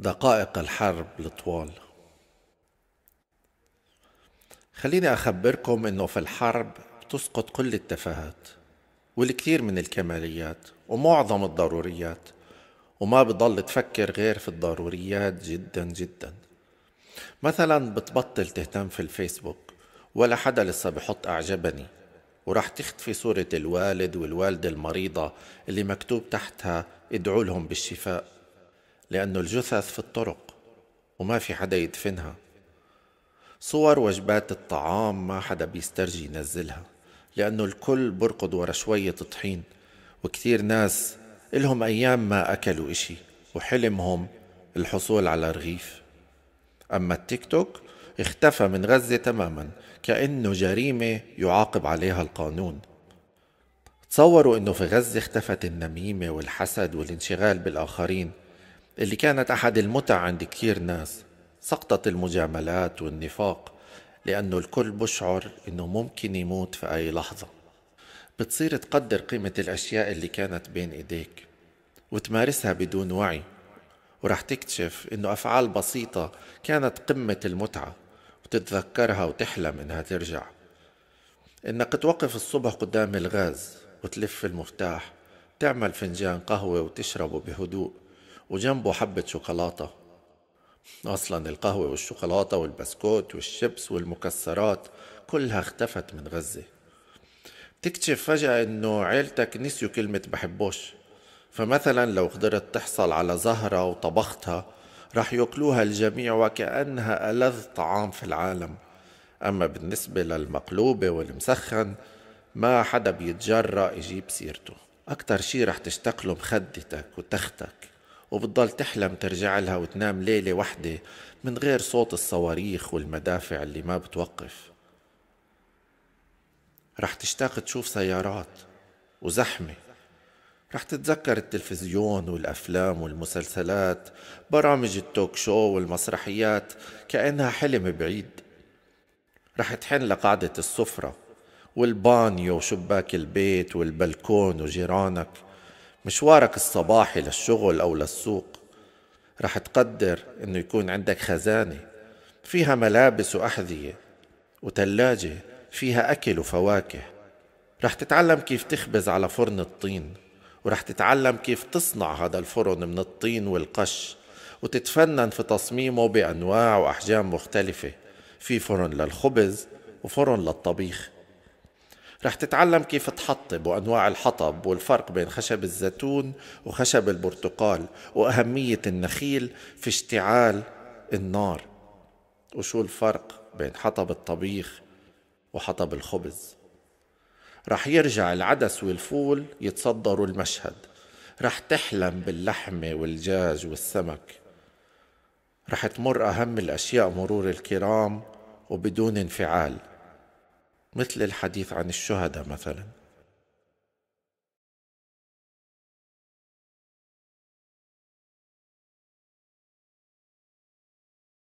دقائق الحرب الطوال خليني أخبركم أنه في الحرب بتسقط كل التفاهات والكثير من الكماليات ومعظم الضروريات وما بضل تفكر غير في الضروريات جدا جدا مثلا بتبطل تهتم في الفيسبوك ولا حدا لسه بحط أعجبني وراح تختفي صورة الوالد والوالدة المريضة اللي مكتوب تحتها ادعو لهم بالشفاء لأنه الجثث في الطرق وما في حدا يدفنها صور وجبات الطعام ما حدا بيسترجي ينزلها لأنه الكل بركض ورا شوية طحين وكثير ناس إلهم أيام ما أكلوا إشي وحلمهم الحصول على رغيف أما التيك توك اختفى من غزة تماما كأنه جريمة يعاقب عليها القانون تصوروا أنه في غزة اختفت النميمة والحسد والانشغال بالآخرين اللي كانت أحد المتع عند كثير ناس سقطت المجاملات والنفاق لأنه الكل بشعر إنه ممكن يموت في أي لحظة بتصير تقدر قيمة الأشياء اللي كانت بين إيديك وتمارسها بدون وعي ورح تكتشف إنه أفعال بسيطة كانت قمة المتعة وتتذكرها وتحلم إنها ترجع إنك توقف الصبح قدام الغاز وتلف المفتاح تعمل فنجان قهوة وتشربه بهدوء وجنبه حبة شوكولاتة أصلا القهوة والشوكولاتة والبسكوت والشيبس والمكسرات كلها اختفت من غزة تكتشف فجأة إنه عيلتك نسيوا كلمة بحبوش فمثلا لو قدرت تحصل على زهرة وطبختها رح ياكلوها الجميع وكأنها ألذ طعام في العالم أما بالنسبة للمقلوبة والمسخن ما حدا بيتجرأ يجيب سيرته أكتر شي رح تشتقله مخدتك وتختك وبتضل تحلم ترجع لها وتنام ليلة وحدة من غير صوت الصواريخ والمدافع اللي ما بتوقف رح تشتاق تشوف سيارات وزحمة رح تتذكر التلفزيون والأفلام والمسلسلات برامج التوك شو والمسرحيات كأنها حلم بعيد رح تحن لقعدة السفرة والبانيو وشباك البيت والبلكون وجيرانك مشوارك الصباحي للشغل أو للسوق رح تقدر إنه يكون عندك خزانة فيها ملابس وأحذية وتلاجة فيها أكل وفواكه رح تتعلم كيف تخبز على فرن الطين ورح تتعلم كيف تصنع هذا الفرن من الطين والقش وتتفنن في تصميمه بأنواع وأحجام مختلفة في فرن للخبز وفرن للطبيخ رح تتعلم كيف تحطب وأنواع الحطب والفرق بين خشب الزيتون وخشب البرتقال وأهمية النخيل في اشتعال النار وشو الفرق بين حطب الطبيخ وحطب الخبز رح يرجع العدس والفول يتصدروا المشهد رح تحلم باللحمة والجاج والسمك رح تمر أهم الأشياء مرور الكرام وبدون انفعال مثل الحديث عن الشهداء مثلا